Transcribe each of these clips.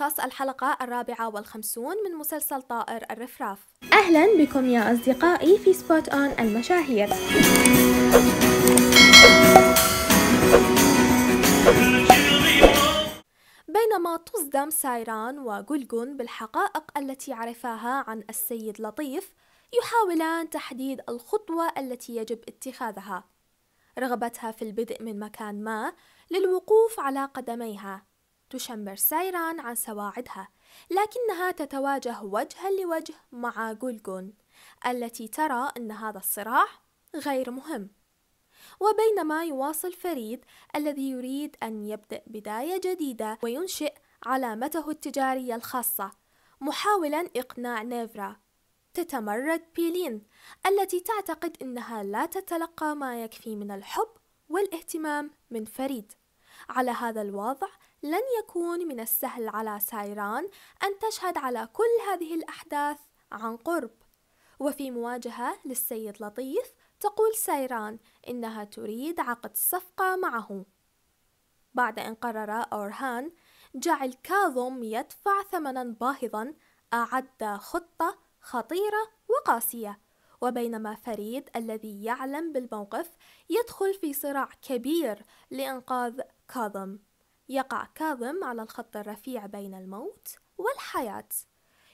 ملخص الحلقة الرابعة والخمسون من مسلسل طائر الرفراف أهلا بكم يا أصدقائي في سبوت أون المشاهير بينما تصدم سايران وجلجون بالحقائق التي عرفاها عن السيد لطيف يحاولان تحديد الخطوة التي يجب اتخاذها رغبتها في البدء من مكان ما للوقوف على قدميها تشمر سيران عن سواعدها لكنها تتواجه وجها لوجه مع جولجون التي ترى أن هذا الصراع غير مهم وبينما يواصل فريد الذي يريد أن يبدأ بداية جديدة وينشئ علامته التجارية الخاصة محاولا إقناع نيفرا تتمرد بيلين التي تعتقد أنها لا تتلقى ما يكفي من الحب والاهتمام من فريد على هذا الوضع لن يكون من السهل على سايران أن تشهد على كل هذه الأحداث عن قرب وفي مواجهة للسيد لطيف تقول سايران إنها تريد عقد صفقة معه بعد أن قرر أورهان جعل كاظم يدفع ثمنا باهظا أعد خطة خطيرة وقاسية وبينما فريد الذي يعلم بالموقف يدخل في صراع كبير لإنقاذ كاظم يقع كاظم على الخط الرفيع بين الموت والحياة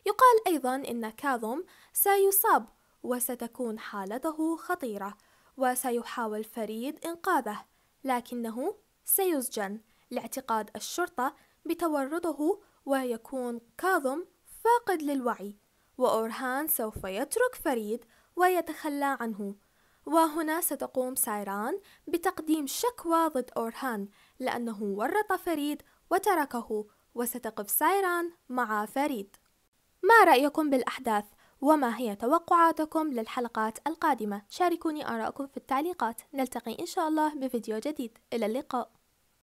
يقال أيضا إن كاظم سيصاب وستكون حالته خطيرة وسيحاول فريد إنقاذه لكنه سيسجن لاعتقاد الشرطة بتورطه ويكون كاظم فاقد للوعي وأورهان سوف يترك فريد ويتخلى عنه وهنا ستقوم سايران بتقديم شكوى ضد أورهان لأنه ورط فريد وتركه وستقف سايران مع فريد ما رأيكم بالأحداث؟ وما هي توقعاتكم للحلقات القادمة؟ شاركوني آراءكم في التعليقات نلتقي إن شاء الله بفيديو جديد إلى اللقاء